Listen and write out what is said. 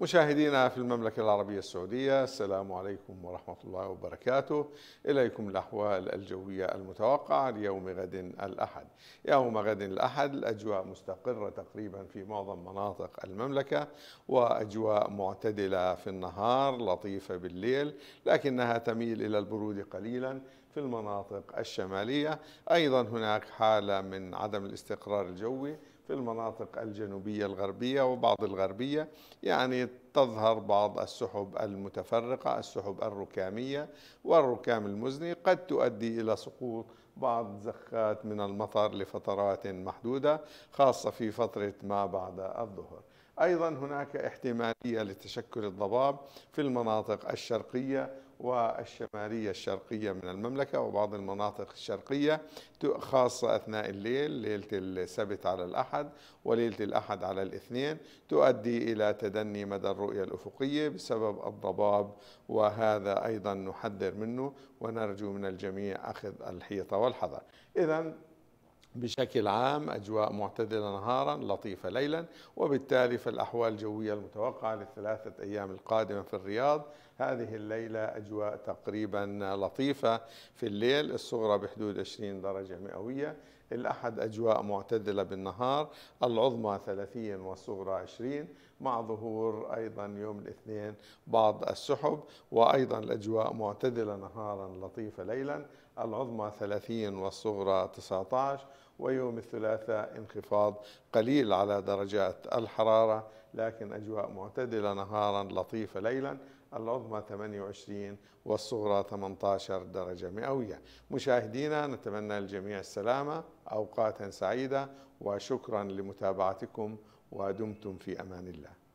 مشاهدينا في المملكة العربية السعودية السلام عليكم ورحمة الله وبركاته إليكم الأحوال الجوية المتوقعة ليوم غد الأحد يوم غد الأحد الأجواء مستقرة تقريبا في معظم مناطق المملكة وأجواء معتدلة في النهار لطيفة بالليل لكنها تميل إلى البرود قليلا في المناطق الشمالية أيضا هناك حالة من عدم الاستقرار الجوي في المناطق الجنوبية الغربية وبعض الغربية يعني تظهر بعض السحب المتفرقة السحب الركامية والركام المزني قد تؤدي إلى سقوط بعض زخات من المطر لفترات محدودة خاصة في فترة ما بعد الظهر أيضا هناك احتمالية لتشكل الضباب في المناطق الشرقية والشمالية الشرقية من المملكة وبعض المناطق الشرقية خاصة أثناء الليل ليلة السبت على الأحد وليلة الأحد على الاثنين تؤدي إلى تدني مدى الرؤية الأفقية بسبب الضباب وهذا أيضا نحذر منه ونرجو من الجميع أخذ الحيطة والحذر إذا بشكل عام أجواء معتدلة نهارا لطيفة ليلا وبالتالي فالأحوال الجوية المتوقعة للثلاثة أيام القادمة في الرياض هذه الليلة أجواء تقريبا لطيفة في الليل الصغرى بحدود 20 درجة مئوية الأحد أجواء معتدلة بالنهار العظمى 30 والصغرى 20 مع ظهور أيضا يوم الاثنين بعض السحب وأيضا الأجواء معتدلة نهارا لطيفة ليلا العظمى 30 والصغرى 19 ويوم الثلاثاء انخفاض قليل على درجات الحرارة لكن أجواء معتدلة نهارا لطيفة ليلا العظمى 28 والصغرى 18 درجة مئوية مشاهدينا نتمنى للجميع السلامة أوقاتا سعيدة وشكرا لمتابعتكم ودمتم في أمان الله